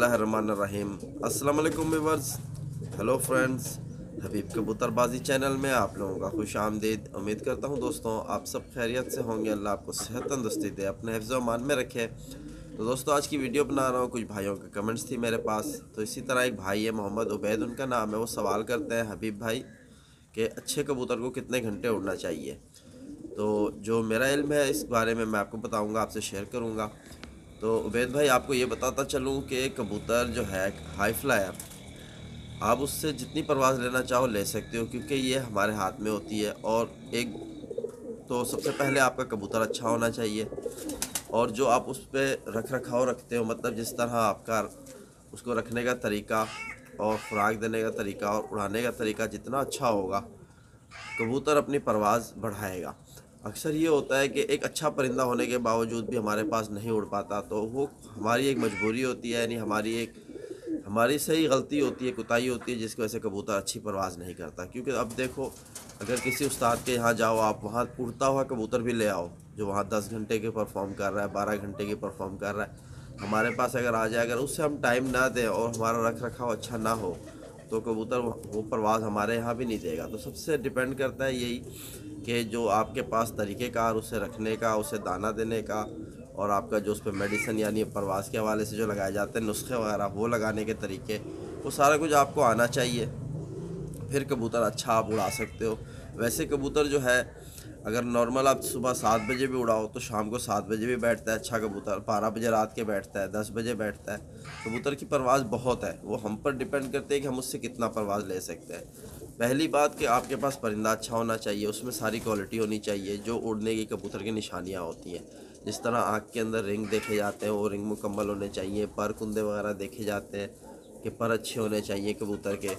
अस्सलाम वालेकुम viewers hello friends Habib Kabutarbazi channel में आप लोगों का खुश आमदीद उम्मीद करता हूं दोस्तों आप सब खैरियत से होंगे अल्लाह आपको सेहत तंदुस्ती दे अपने हफ्ज़ मान में रखे तो दोस्तों आज की वीडियो बना रहा हूँ कुछ भाइयों के कमेंट्स थी मेरे पास तो इसी तरह एक भाई है मोहम्मद उबैद उनका नाम है वो सवाल करते हैं हबीब भाई के अच्छे कबूतर को कितने घंटे उड़ना चाहिए तो जो मेरा इल्म है इस बारे में मैं आपको बताऊँगा आपसे शेयर करूँगा तो उबैद भाई आपको ये बताता चलूँ कि कबूतर जो है हाई फ्लायर आप उससे जितनी परवाज़ लेना चाहो ले सकते हो क्योंकि ये हमारे हाथ में होती है और एक तो सबसे पहले आपका कबूतर अच्छा होना चाहिए और जो आप उस पर रख रखाव रखते हो मतलब जिस तरह आपका उसको रखने का तरीका और खुराक देने का तरीका और उड़ाने का तरीका जितना अच्छा होगा कबूतर अपनी परवाज़ बढ़ाएगा अक्सर ये होता है कि एक अच्छा परिंदा होने के बावजूद भी हमारे पास नहीं उड़ पाता तो वो हमारी एक मजबूरी होती है यानी हमारी एक हमारी सही गलती होती है कुताही होती है जिसकी वजह से कबूतर अच्छी परवाज़ नहीं करता क्योंकि अब देखो अगर किसी उस्ताद के यहाँ जाओ आप वहाँ उड़ता हुआ कबूतर भी ले आओ जो वहाँ दस घंटे के परफॉर्म कर रहा है बारह घंटे के परफॉर्म कर रहा है हमारे पास अगर आ जाए अगर उससे हम टाइम ना दें और हमारा रख रखाव अच्छा ना हो तो कबूतर वो परवाज़ हमारे यहाँ भी नहीं देगा तो सबसे डिपेंड करता है यही कि जो आपके पास तरीक़ेकार उसे रखने का उसे दाना देने का और आपका जो उस पर मेडिसिन यानी परवास के हवाले से जो लगाए जाते हैं नुस्खे वगैरह वो लगाने के तरीके वो सारा कुछ आपको आना चाहिए फिर कबूतर अच्छा आप उड़ा सकते हो वैसे कबूतर जो है अगर नॉर्मल आप सुबह सात बजे भी उड़ाओ तो शाम को सात बजे भी बैठता है अच्छा कबूतर बारह बजे रात के बैठता है दस बजे बैठता है कबूतर की परवाज़ बहुत है वो हम पर डिपेंड करते हैं कि हम उससे कितना परवाज़ ले सकते हैं पहली बात कि आपके पास परिंदा अच्छा होना चाहिए उसमें सारी क्वालिटी होनी चाहिए जो उड़ने की कबूतर की निशानियाँ होती हैं जिस तरह आँख के अंदर रिंग देखे जाते हैं वो रिंग मुकम्मल होने चाहिए पर कुंदे वगैरह देखे जाते हैं कि पर अच्छे होने चाहिए कबूतर के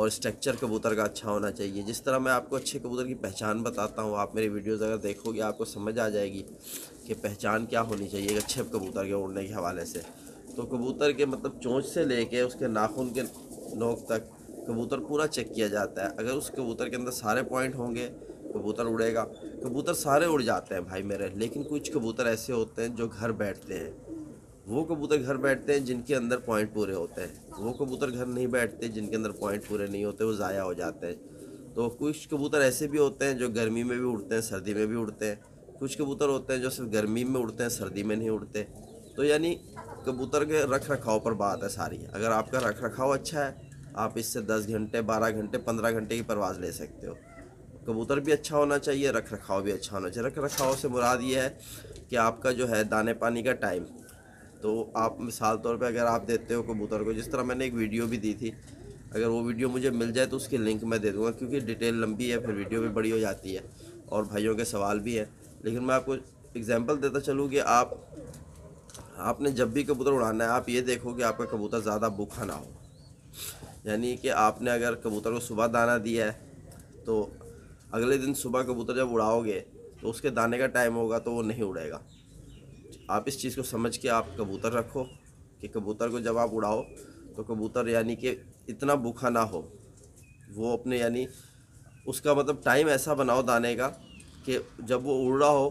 और स्ट्रक्चर कबूतर का अच्छा होना चाहिए जिस तरह मैं आपको अच्छे कबूतर की पहचान बताता हूँ आप मेरी वीडियोस अगर देखोगे आपको समझ आ जाएगी कि पहचान क्या होनी चाहिए अच्छे कबूतर के उड़ने के हवाले से तो कबूतर के मतलब चोंच से लेके उसके नाखून के नोक तक कबूतर पूरा चेक किया जाता है अगर उस कबूतर के अंदर सारे पॉइंट होंगे कबूतर उड़ेगा कबूतर सारे उड़ जाते हैं भाई मेरे लेकिन कुछ कबूतर ऐसे होते हैं जो घर बैठते हैं वो कबूतर घर बैठते हैं जिनके अंदर पॉइंट पूरे होते हैं वो कबूतर घर नहीं बैठते जिनके अंदर पॉइंट पूरे नहीं होते वो ज़ाया हो जाते हैं तो कुछ कबूतर ऐसे भी होते हैं जो गर्मी में भी उड़ते हैं सर्दी में भी उड़ते हैं कुछ कबूतर होते हैं जो सिर्फ गर्मी में उड़ते हैं सर्दी में नहीं उड़ते तो यानी कबूतर के रख रखाव पर बात है सारी अगर आपका रख रखाव अच्छा है आप इससे दस घंटे बारह घंटे पंद्रह घंटे की परवाज़ ले सकते हो कबूतर भी अच्छा होना चाहिए रख रखाव भी अच्छा होना चाहिए रख रखाव से मुराद ये है कि आपका जो है दाने पानी का टाइम तो आप मिसाल तौर पे अगर आप देते हो कबूतर को जिस तरह मैंने एक वीडियो भी दी थी अगर वो वीडियो मुझे मिल जाए तो उसकी लिंक मैं दे दूँगा क्योंकि डिटेल लंबी है फिर वीडियो भी बड़ी हो जाती है और भाइयों के सवाल भी हैं लेकिन मैं आपको एग्ज़ाम्पल देता चलूँ कि आप आपने जब भी कबूतर उड़ाना है आप ये देखो कि आपका कबूतर ज़्यादा भूखा ना हो यानी कि आपने अगर कबूतर को सुबह दाना दिया है तो अगले दिन सुबह कबूतर जब उड़ाओगे तो उसके दाने का टाइम होगा तो वो नहीं उड़ेगा आप इस चीज़ को समझ के आप कबूतर रखो कि कबूतर को जब आप उड़ाओ तो कबूतर यानी कि इतना भूखा ना हो वो अपने यानी उसका मतलब टाइम ऐसा बनाओ दाने का कि जब वो उड़ रहा हो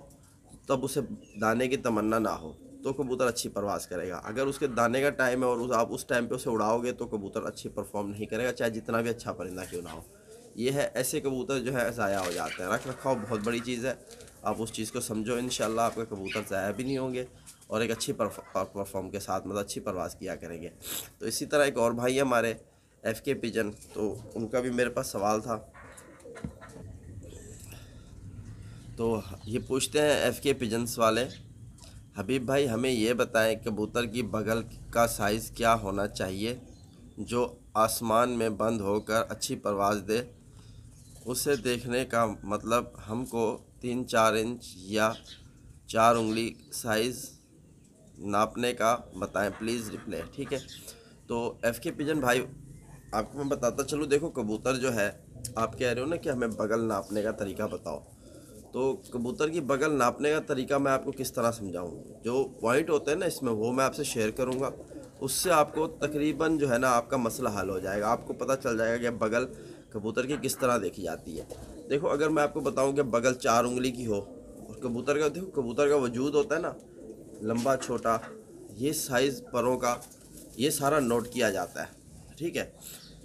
तब उसे दाने की तमन्ना ना हो तो कबूतर अच्छी परवास करेगा अगर उसके दाने का टाइम है और उस आप उस टाइम पे उसे उड़ाओगे तो कबूतर अच्छी परफॉर्म नहीं करेगा चाहे जितना भी अच्छा परिंदा क्यों ना हो ये है ऐसे कबूतर जो है ज़ाया हो जाते हैं रख रखाव बहुत बड़ी चीज़ है आप उस चीज़ को समझो इन आपके कबूतर ज़ाया भी नहीं होंगे और एक अच्छी परफॉर्म के साथ मतलब अच्छी परवास किया करेंगे तो इसी तरह एक और भाई हमारे एफ़ के पिजन तो उनका भी मेरे पास सवाल था तो ये पूछते हैं एफ़ के पिजन्स वाले हबीब भाई हमें यह बताएं कबूतर की बगल का साइज़ क्या होना चाहिए जो आसमान में बंद होकर अच्छी परवाज़ दे उसे देखने का मतलब हमको तीन चार इंच या चार उंगली साइज़ नापने का बताएं प्लीज़ रिप्ले ठीक है तो एफ़ के पिजन भाई आपको मैं बताता चलूँ देखो कबूतर जो है आप कह रहे हो ना कि हमें बगल नापने का तरीका बताओ तो कबूतर की बगल नापने का तरीका मैं आपको किस तरह समझाऊँ जो पॉइंट होते हैं ना इसमें वो मैं आपसे शेयर करूँगा उससे आपको तकरीबन जो है ना आपका मसला हल हो जाएगा आपको पता चल जाएगा कि बगल कबूतर की किस तरह देखी जाती है देखो अगर मैं आपको बताऊँ कि बगल चार उंगली की हो और कबूतर का देखो कबूतर का वजूद होता है ना लंबा छोटा ये साइज़ परों का ये सारा नोट किया जाता है ठीक है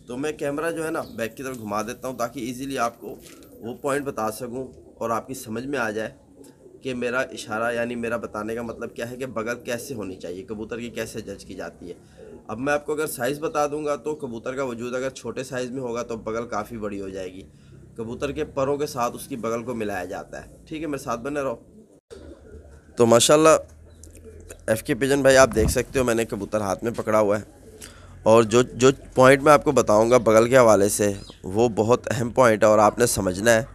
तो मैं कैमरा जो है ना बैक की तरफ घुमा देता हूँ ताकि इजीली आपको वो पॉइंट बता सकूँ और आपकी समझ में आ जाए कि मेरा इशारा यानी मेरा बताने का मतलब क्या है कि बगल कैसे होनी चाहिए कबूतर की कैसे जज की जाती है अब मैं आपको अगर साइज़ बता दूंगा तो कबूतर का वजूद अगर छोटे साइज़ में होगा तो बगल काफ़ी बड़ी हो जाएगी कबूतर के परों के साथ उसकी बगल को मिलाया जाता है ठीक है मेरे साथ बने रहो तो माशाला एफ़ के पिजन भाई आप देख सकते हो मैंने कबूतर हाथ में पकड़ा हुआ है और जो जो पॉइंट मैं आपको बताऊंगा बगल के हवाले से वो बहुत अहम पॉइंट है और आपने समझना है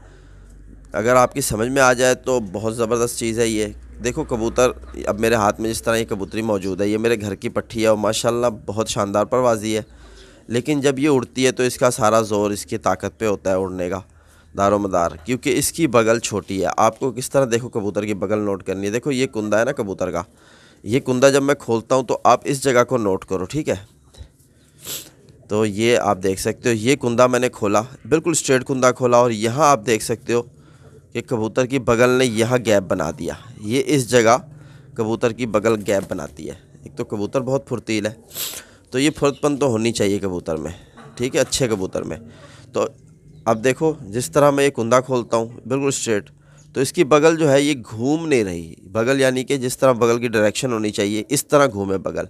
अगर आपकी समझ में आ जाए तो बहुत ज़बरदस्त चीज़ है ये देखो कबूतर अब मेरे हाथ में जिस तरह ये कबूतरी मौजूद है ये मेरे घर की पट्टी है और माशाल्लाह बहुत शानदार परवाजी है लेकिन जब ये उड़ती है तो इसका सारा ज़ोर इसकी ताकत पे होता है उड़ने का दारोमदार क्योंकि इसकी बगल छोटी है आपको किस तरह देखो कबूतर की बगल नोट करनी है देखो ये कुंदा है ना कबूतर का ये कुंदा जब मैं खोलता हूँ तो आप इस जगह को नोट करो ठीक है तो ये आप देख सकते हो ये कुंदा मैंने खोला बिल्कुल स्ट्रेट कुंदा खोला और यहाँ आप देख सकते हो कि कबूतर की बगल ने यह गैप बना दिया ये इस जगह कबूतर की बगल गैप बनाती है एक तो कबूतर बहुत फुर्तील है तो ये फुर्तपन तो होनी चाहिए कबूतर में ठीक है अच्छे कबूतर में तो अब देखो जिस तरह मैं ये कुंदा खोलता हूँ बिल्कुल स्ट्रेट तो इसकी बगल जो है ये घूम नहीं रही बगल यानी कि जिस तरह बगल की डायरेक्शन होनी चाहिए इस तरह घूमे बगल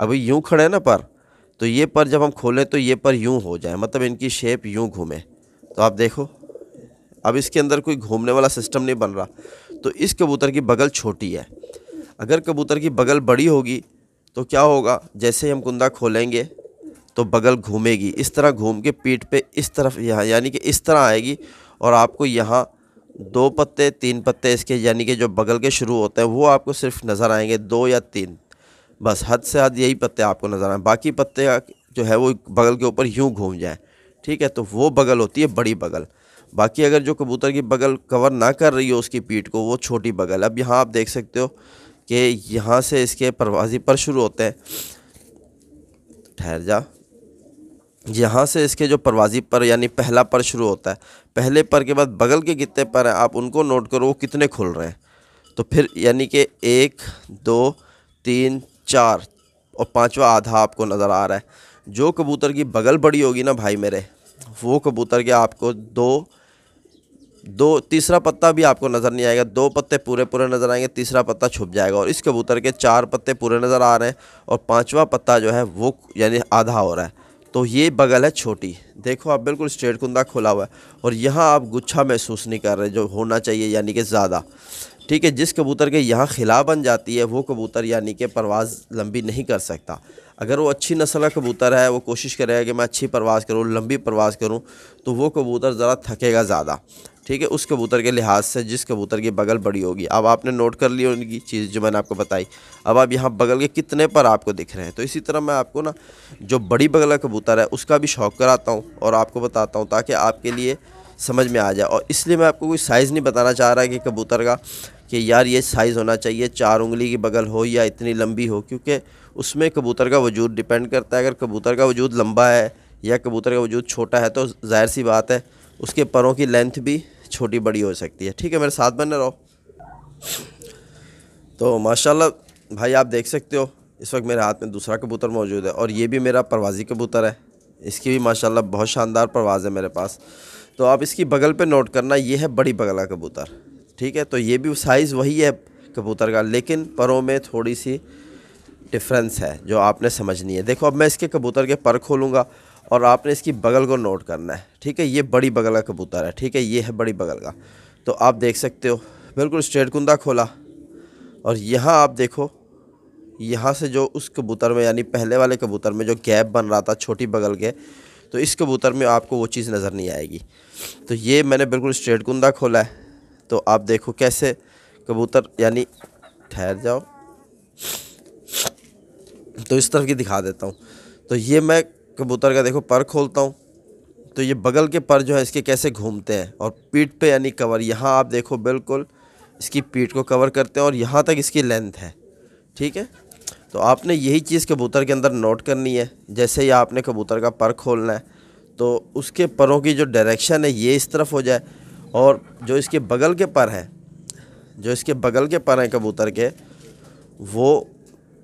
अभी यूँ खड़े ना पर तो ये पर जब हम खोलें तो ये पर यूँ हो जाए मतलब इनकी शेप यूँ घूमे तो आप देखो अब इसके अंदर कोई घूमने वाला सिस्टम नहीं बन रहा तो इस कबूतर की बगल छोटी है अगर कबूतर की बगल बड़ी होगी तो क्या होगा जैसे हम कुंदा खोलेंगे तो बगल घूमेगी इस तरह घूम के पीठ पे इस तरफ यहाँ यानी कि इस तरह आएगी और आपको यहाँ दो पत्ते तीन पत्ते इसके यानी कि जो बगल के शुरू होते हैं वो आपको सिर्फ नज़र आएंगे दो या तीन बस हद से हद यही पत्ते आपको नज़र आए बाकी पत्ते जो है वो बगल के ऊपर यूँ घूम जाए ठीक है तो वो बगल होती है बड़ी बगल बाकी अगर जो कबूतर की बगल कवर ना कर रही हो उसकी पीठ को वो छोटी बगल अब यहाँ आप देख सकते हो कि यहाँ से इसके परवाजी पर शुरू होते हैं ठहर जा यहाँ से इसके जो परवाजी पर यानी पहला पर शुरू होता है पहले पर के बाद बगल के कितने पर हैं आप उनको नोट करो वो कितने खुल रहे हैं तो फिर यानी कि एक दो तीन चार और पांचवा आधा आपको नज़र आ रहा है जो कबूतर की बगल बड़ी होगी ना भाई मेरे वो कबूतर के आपको दो दो तीसरा पत्ता भी आपको नज़र नहीं आएगा दो पत्ते पूरे पूरे नज़र आएंगे तीसरा पत्ता छुप जाएगा और इस कबूतर के चार पत्ते पूरे नज़र आ रहे हैं और पाँचवा पत्ता जो है वो यानी आधा हो रहा है तो ये बगल है छोटी देखो आप बिल्कुल स्ट्रेट कुंदा खुला हुआ है और यहाँ आप गुच्छा महसूस नहीं कर रहे जो होना चाहिए यानी कि ज़्यादा ठीक है जिस कबूतर के यहाँ खिला बन जाती है वो कबूतर यानी कि परवाज़ लंबी नहीं कर सकता अगर वो अच्छी नस्ल का कबूतर है वो कोशिश करेगा कि मैं अच्छी परवाज़ करूँ लंबी परवाज़ करूँ तो वो कबूतर ज़रा थकेगा ज़्यादा ठीक है उस कबूतर के लिहाज से जिस कबूतर की बगल बड़ी होगी अब आपने नोट कर ली उनकी चीज़ जो मैंने आपको बताई अब आप यहाँ बगल के कितने पर आपको दिख रहे हैं तो इसी तरह मैं आपको ना जो बड़ी बगल का कबूतर है उसका भी शौक कराता हूँ और आपको बताता हूँ ताकि आपके लिए समझ में आ जाए और इसलिए मैं आपको कोई साइज़ नहीं बताना चाह रहा कि कबूतर का कि यार ये साइज़ होना चाहिए चार उंगली की बगल हो या इतनी लंबी हो क्योंकि उसमें कबूतर का वजूद डिपेंड करता है अगर कबूतर का वजूद लंबा है या कबूतर का वजूद छोटा है तो जाहिर सी बात है उसके परों की लेंथ भी छोटी बड़ी हो सकती है ठीक है मेरे साथ बने रहो तो माशाल्लाह भाई आप देख सकते हो इस वक्त मेरे हाथ में दूसरा कबूतर मौजूद है और ये भी मेरा परवाजी कबूतर है इसकी भी माशाल्लाह बहुत शानदार परवाज़ है मेरे पास तो आप इसकी बगल पे नोट करना ये है बड़ी बगला कबूतर ठीक है तो ये भी साइज़ वही है कबूतर का लेकिन परों में थोड़ी सी डिफरेंस है जो आपने समझनी है देखो अब मैं इसके कबूतर के पर खोलूँगा और आपने इसकी बगल को नोट करना है ठीक है ये बड़ी बगल का कबूतर है ठीक है ये है बड़ी बगल का तो आप देख सकते हो बिल्कुल स्ट्रेट कुंदा खोला और यहाँ आप देखो यहाँ से जो उस कबूतर में यानी पहले वाले कबूतर में जो गैप बन रहा था छोटी बगल के तो इस कबूतर में आपको वो चीज़ नज़र नहीं आएगी तो ये मैंने बिल्कुल स्ट्रेट कुंदा खोला है तो आप देखो कैसे कबूतर यानी ठहर जाओ तो इस तरफ की दिखा देता हूँ तो ये मैं कबूतर का देखो पर खोलता हूँ तो ये बगल के पर जो है इसके कैसे घूमते हैं और पीठ पे यानी कवर यहाँ आप देखो बिल्कुल इसकी पीठ को कवर करते हैं और यहाँ तक इसकी लेंथ है ठीक है तो आपने यही चीज़ कबूतर के अंदर नोट करनी है जैसे ही आपने कबूतर का पर खोलना है तो उसके परों की जो डायरेक्शन है ये इस तरफ हो जाए और जो इसके बगल के पर हैं जो इसके बगल के पर हैं कबूतर के वो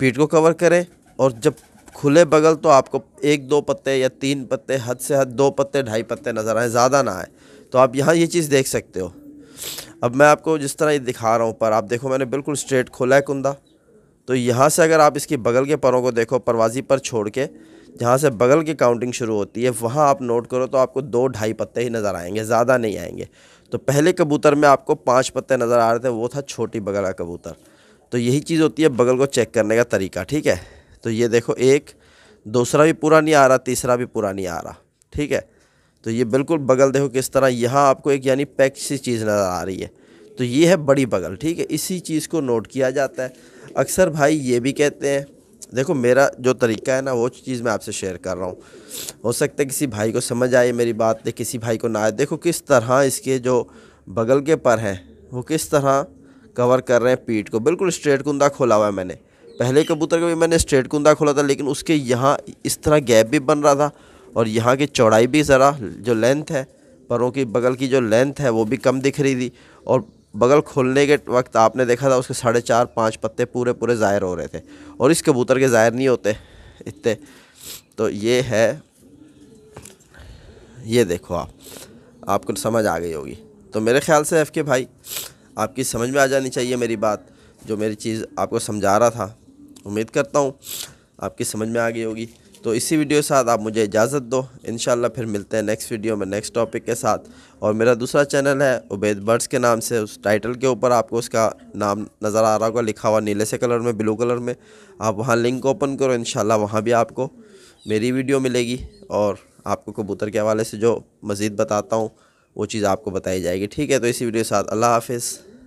पीठ को कवर करें और जब खुले बगल तो आपको एक दो पत्ते या तीन पत्ते हद से हद दो पत्ते ढाई पत्ते नज़र आए ज़्यादा ना आए तो आप यहाँ ये चीज़ देख सकते हो अब मैं आपको जिस तरह ये दिखा रहा हूँ पर आप देखो मैंने बिल्कुल स्ट्रेट खोला है कुंदा तो यहाँ से अगर आप इसकी बगल के परों को देखो परवाजी पर छोड़ के जहाँ से बगल की काउंटिंग शुरू होती है वहाँ आप नोट करो तो आपको दो ढाई पत्ते ही नज़र आएंगे ज़्यादा नहीं आएंगे तो पहले कबूतर में आपको पाँच पत्ते नज़र आ रहे थे वो था छोटी बगल का कबूतर तो यही चीज़ होती है बगल को चेक करने का तरीका ठीक है तो ये देखो एक दूसरा भी पूरा नहीं आ रहा तीसरा भी पूरा नहीं आ रहा ठीक है तो ये बिल्कुल बगल देखो किस तरह यहाँ आपको एक यानी पैक सी चीज़ नज़र आ रही है तो ये है बड़ी बगल ठीक है इसी चीज़ को नोट किया जाता है अक्सर भाई ये भी कहते हैं देखो मेरा जो तरीका है ना वो चीज़ मैं आपसे शेयर कर रहा हूँ हो सकता है किसी भाई को समझ आए मेरी बात है किसी भाई को ना आए देखो किस तरह इसके जो बगल के पर हैं वो किस तरह कवर कर रहे हैं पीठ को बिल्कुल स्ट्रेट कुंदा खोला हुआ है मैंने पहले कबूतर का भी मैंने स्ट्रेट कुंदा खोला था लेकिन उसके यहाँ इस तरह गैप भी बन रहा था और यहाँ की चौड़ाई भी ज़रा जो लेंथ है परों की बगल की जो लेंथ है वो भी कम दिख रही थी और बगल खोलने के वक्त आपने देखा था उसके साढ़े चार पाँच पत्ते पूरे पूरे ज़ाहिर हो रहे थे और इस कबूतर के ज़ाहिर नहीं होते इतने तो ये है ये देखो आप आपको समझ आ गई होगी तो मेरे ख्याल से एफ़ के भाई आपकी समझ में आ जानी चाहिए मेरी बात जो मेरी चीज़ आपको समझा रहा था उम्मीद करता हूँ आपकी समझ में आ गई होगी तो इसी वीडियो के साथ आप मुझे इजाज़त दो इन फिर मिलते हैं नेक्स्ट वीडियो में नेक्स्ट टॉपिक के साथ और मेरा दूसरा चैनल है उबैद बर्ड्स के नाम से उस टाइटल के ऊपर आपको उसका नाम नज़र आ रहा होगा लिखा हुआ नीले से कलर में ब्लू कलर में आप वहाँ लिंक ओपन करो इन वहाँ भी आपको मेरी वीडियो मिलेगी और आपको कबूतर के हवाले से जो मज़ीद बताता हूँ वो चीज़ आपको बताई जाएगी ठीक है तो इसी वीडियो के साथ अल्लाह हाफिज़